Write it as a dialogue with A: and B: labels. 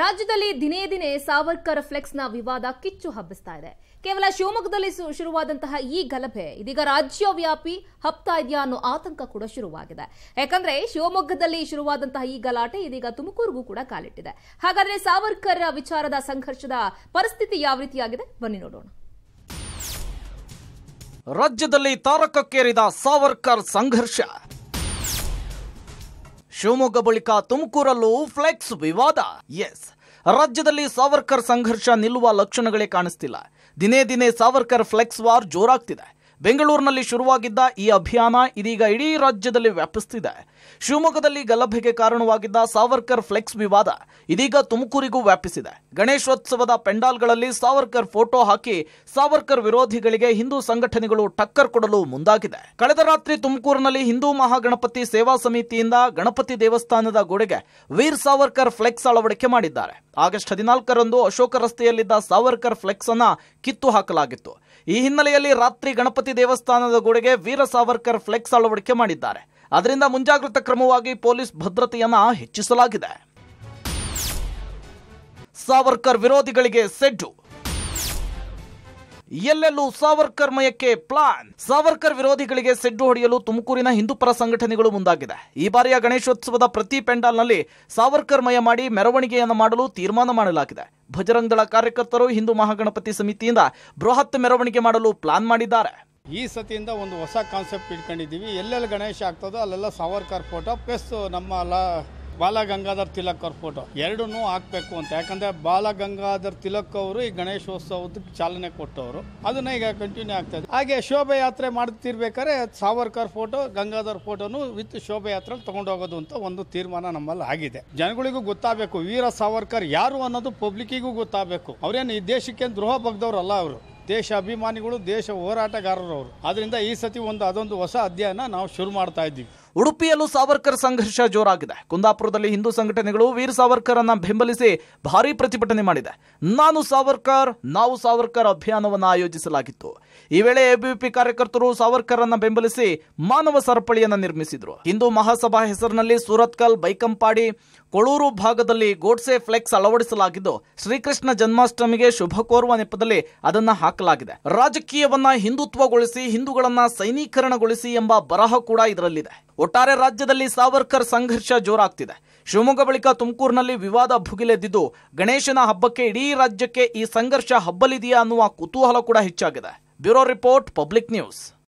A: ರಾಜ್ಯದಲ್ಲಿ ದಿನೇ ದಿನೇ ಸಾವರ್ಕರ್ ಫ್ಲೆಕ್ಸ್ನ ವಿವಾದ ಕಿಚ್ಚು ಹಬ್ಬಿಸ್ತಾ ಇದೆ ಕೇವಲ ಶಿವಮೊಗ್ಗದಲ್ಲಿ ಶುರುವಾದಂತಹ ಈ ಗಲಭೆ ಇದೀಗ ರಾಜ್ಯವ್ಯಾಪಿ ಹಬ್ತಾ ಇದೆಯಾ ಅನ್ನೋ ಆತಂಕ ಕೂಡ ಶುರುವಾಗಿದೆ ಯಾಕಂದ್ರೆ ಶಿವಮೊಗ್ಗದಲ್ಲಿ ಶುರುವಾದಂತಹ ಈ ಗಲಾಟೆ ಇದೀಗ ತುಮಕೂರಿಗೂ ಕೂಡ ಕಾಲಿಟ್ಟಿದೆ ಹಾಗಾದ್ರೆ ಸಾವರ್ಕರ್ ವಿಚಾರದ ಸಂಘರ್ಷದ ಪರಿಸ್ಥಿತಿ ಯಾವ ರೀತಿಯಾಗಿದೆ ಬನ್ನಿ ನೋಡೋಣ
B: ರಾಜ್ಯದಲ್ಲಿ ತಾರಕಕ್ಕೇರಿದ ಸಾವರ್ಕರ್ ಸಂಘರ್ಷ ಶಿವಮೊಗ್ಗ ಬಳಿಕ ತುಮಕೂರಲ್ಲೂ ಫ್ಲೆಕ್ಸ್ ವಿವಾದ ಎಸ್ ರಾಜ್ಯದಲ್ಲಿ ಸಾವರ್ಕರ್ ಸಂಘರ್ಷ ನಿಲ್ಲುವ ಲಕ್ಷಣಗಳೇ ಕಾಣಿಸ್ತಿಲ್ಲ ದಿನೇ ದಿನೇ ಸಾವರ್ಕರ್ ಫ್ಲೆಕ್ಸ್ ವಾರ್ ಜೋರಾಗ್ತಿದೆ ಬೆಂಗಳೂರಿನಲ್ಲಿ ಶುರುವಾಗಿದ್ದ ಈ ಅಭಿಯಾನ ಇದೀಗ ಇಡೀ ರಾಜ್ಯದಲ್ಲಿ ವ್ಯಾಪಿಸ್ತಿದೆ ಶಿವಮೊಗ್ಗದಲ್ಲಿ ಗಲಭೆಗೆ ಕಾರಣವಾಗಿದ್ದ ಸಾವರ್ಕರ್ ಫ್ಲೆಕ್ಸ್ ವಿವಾದ ಇದೀಗ ತುಮಕೂರಿಗೂ ವ್ಯಾಪಿಸಿದೆ ಗಣೇಶೋತ್ಸವದ ಪೆಂಡಾಲ್ಗಳಲ್ಲಿ ಸಾವರ್ಕರ್ ಫೋಟೋ ಹಾಕಿ ಸಾವರ್ಕರ್ ವಿರೋಧಿಗಳಿಗೆ ಹಿಂದೂ ಸಂಘಟನೆಗಳು ಟಕ್ಕರ್ ಕೊಡಲು ಮುಂದಾಗಿದೆ ಕಳೆದ ರಾತ್ರಿ ತುಮಕೂರಿನಲ್ಲಿ ಹಿಂದೂ ಮಹಾಗಣಪತಿ ಸೇವಾ ಸಮಿತಿಯಿಂದ ಗಣಪತಿ ದೇವಸ್ಥಾನದ ಗೋಡೆಗೆ ವೀರ್ ಸಾವರ್ಕರ್ ಫ್ಲೆಕ್ಸ್ ಅಳವಡಿಕೆ ಮಾಡಿದ್ದಾರೆ ಆಗಸ್ಟ್ ಹದಿನಾಲ್ಕರಂದು ಅಶೋಕ ರಸ್ತೆಯಲ್ಲಿದ್ದ ಸಾವರ್ಕರ್ ಫ್ಲೆಕ್ಸ್ ಅನ್ನ ಕಿತ್ತು ಹಾಕಲಾಗಿತ್ತು ಈ ಹಿನ್ನೆಲೆಯಲ್ಲಿ ರಾತ್ರಿ ಗಣಪತಿ ದೇವಸ್ಥಾನದ ಗೋಡೆಗೆ ವೀರ ಸಾವರ್ಕರ್ ಫ್ಲೆಕ್ಸ್ ಅಳವಡಿಕೆ ಮಾಡಿದ್ದಾರೆ ಅದರಿಂದ ಮುಂಜಾಗ್ರತಾ ಕ್ರಮವಾಗಿ ಪೊಲೀಸ್ ಭದ್ರತೆಯನ್ನ ಹೆಚ್ಚಿಸಲಾಗಿದೆ ಸಾವರ್ಕರ್ ವಿರೋಧಿಗಳಿಗೆ ಸೆಡ್ಡು ಎಲ್ಲೆಲ್ಲೂ ಸಾವರ್ಕರ್ ಮಯಕ್ಕೆ ಪ್ಲಾನ್ ಸಾವರ್ಕರ್ ವಿರೋಧಿಗಳಿಗೆ ಸೆಡ್ಡು ಹೊಡೆಯಲು ತುಮಕೂರಿನ ಹಿಂದೂಪರ ಸಂಘಟನೆಗಳು ಮುಂದಾಗಿದೆ ಈ ಬಾರಿಯ ಗಣೇಶೋತ್ಸವದ ಪ್ರತಿ ಪೆಂಡಾಲ್ನಲ್ಲಿ ಸಾವರ್ಕರ್ ಮಯ ಮಾಡಿ ಮೆರವಣಿಗೆಯನ್ನು ಮಾಡಲು ತೀರ್ಮಾನ ಮಾಡಲಾಗಿದೆ ಭಜರಂಗದಳ ಕಾರ್ಯಕರ್ತರು ಹಿಂದೂ ಮಹಾಗಣಪತಿ ಸಮಿತಿಯಿಂದ ಬೃಹತ್
C: ಮೆರವಣಿಗೆ ಮಾಡಲು ಪ್ಲಾನ್ ಮಾಡಿದ್ದಾರೆ ಈ ಸತಿಯಿಂದ ಒಂದು ಹೊಸ ಕಾನ್ಸೆಪ್ಟ್ ಇಟ್ಕೊಂಡಿದ್ದೀವಿ ಎಲ್ಲೆಲ್ಲಿ ಗಣೇಶ ಆಗ್ತದೋ ಅಲ್ಲೆಲ್ಲ ಸಾವರ್ಕರ್ ಫೋಟೋ ಪ್ಲಸ್ ನಮ್ಮ ಲಾ ಬಾಲಗಂಗಾಧರ್ ತಿಲಕ್ ಅವ್ರ ಫೋಟೋ ಎರಡೂ ಹಾಕ್ಬೇಕು ಅಂತ ಯಾಕಂದರೆ ಬಾಲಗಂಗಾಧರ್ ತಿಲಕ್ ಅವರು ಈ ಗಣೇಶೋತ್ಸವಕ್ಕೆ ಚಾಲನೆ ಕೊಟ್ಟವರು ಅದನ್ನ ಈಗ ಕಂಟಿನ್ಯೂ ಆಗ್ತಾ ಇದೆ ಹಾಗೆ ಶೋಭೆ ಯಾತ್ರೆ ಮಾಡ್ತಿರ್ಬೇಕಾದ್ರೆ ಸಾವರ್ಕರ್ ಫೋಟೋ ಗಂಗಾಧರ್ ಫೋಟೋನು ವಿತ್ ಶೋಭೆ ಯಾತ್ರೆ ತಗೊಂಡೋಗೋದು ಅಂತ ಒಂದು ತೀರ್ಮಾನ ನಮ್ಮಲ್ಲಿ ಆಗಿದೆ ಜನಗಳಿಗೂ ಗೊತ್ತಾಗಬೇಕು ವೀರ ಸಾವರ್ಕರ್ ಯಾರು ಅನ್ನೋದು ಪಬ್ಲಿಕ್ಕಿಗೂ ಗೊತ್ತಾಗಬೇಕು ಅವ್ರೇನು ಈ ದೇಶಕ್ಕೆ ದ್ರೋಹ ಬಗ್ದವ್ರಲ್ಲ ಅವರು ದೇಶ ಅಭಿಮಾನಿಗಳು ದೇಶ ಹೋರಾಟಗಾರರು ಅವರು ಈ ಸತಿ ಒಂದು ಅದೊಂದು ಹೊಸ ಅಧ್ಯಯನ ನಾವು ಶುರು ಮಾಡ್ತಾ ಇದ್ದೀವಿ ಉಡುಪಿಯಲ್ಲೂ ಸಾವರ್ಕರ್ ಸಂಘರ್ಷ ಜೋರಾಗಿದೆ ಕುಂದಾಪುರದಲ್ಲಿ ಹಿಂದೂ ಸಂಘಟನೆಗಳು ವೀರ್ ಸಾವರ್ಕರ್ ಅನ್ನ
B: ಬೆಂಬಲಿಸಿ ಭಾರಿ ಪ್ರತಿಭಟನೆ ಮಾಡಿದೆ ನಾನು ಸಾವರ್ಕರ್ ನಾವು ಸಾವರ್ಕರ್ ಅಭಿಯಾನವನ್ನು ಆಯೋಜಿಸಲಾಗಿತ್ತು ಈ ವೇಳೆ ಎಬಿವಿಪಿ ಕಾರ್ಯಕರ್ತರು ಸಾವರ್ಕರ್ ಅನ್ನ ಬೆಂಬಲಿಸಿ ಮಾನವ ಸರಪಳಿಯನ್ನು ನಿರ್ಮಿಸಿದರು ಹಿಂದೂ ಮಹಾಸಭಾ ಹೆಸರಿನಲ್ಲಿ ಸೂರತ್ಕಲ್ ಬೈಕಂಪಾಡಿ ಕೊಳೂರು ಭಾಗದಲ್ಲಿ ಗೋಡ್ಸೆ ಫ್ಲೆಕ್ಸ್ ಅಳವಡಿಸಲಾಗಿದ್ದು ಶ್ರೀಕೃಷ್ಣ ಜನ್ಮಾಷ್ಟಮಿಗೆ ಶುಭ ಕೋರುವ ನೆಪದಲ್ಲಿ ಅದನ್ನು ಹಾಕಲಾಗಿದೆ ರಾಜಕೀಯವನ್ನ ಹಿಂದುತ್ವಗೊಳಿಸಿ ಹಿಂದೂಗಳನ್ನ ಸೈನಿಕರಣಗೊಳಿಸಿ ಎಂಬ ಬರಹ ಕೂಡ ಇದರಲ್ಲಿದೆ ಒಟ್ಟಾರೆ ರಾಜ್ಯದಲ್ಲಿ ಸಾವರ್ಕರ್ ಸಂಘರ್ಷ ಜೋರಾಗ್ತಿದೆ ಶಿವಮೊಗ್ಗ ಬಳಿಕ ತುಮಕೂರಿನಲ್ಲಿ ವಿವಾದ ಭುಗಿಲೆದ್ದಿದ್ದು ಗಣೇಶನ ಹಬ್ಬಕ್ಕೆ ಇಡೀ ರಾಜ್ಯಕ್ಕೆ ಈ ಸಂಘರ್ಷ ಹಬ್ಬಲಿದೆಯಾ ಅನ್ನುವ ಕುತೂಹಲ ಕೂಡ ಹೆಚ್ಚಾಗಿದೆ ಬ್ಯೂರೋ ರಿಪೋರ್ಟ್ ಪಬ್ಲಿಕ್ ನ್ಯೂಸ್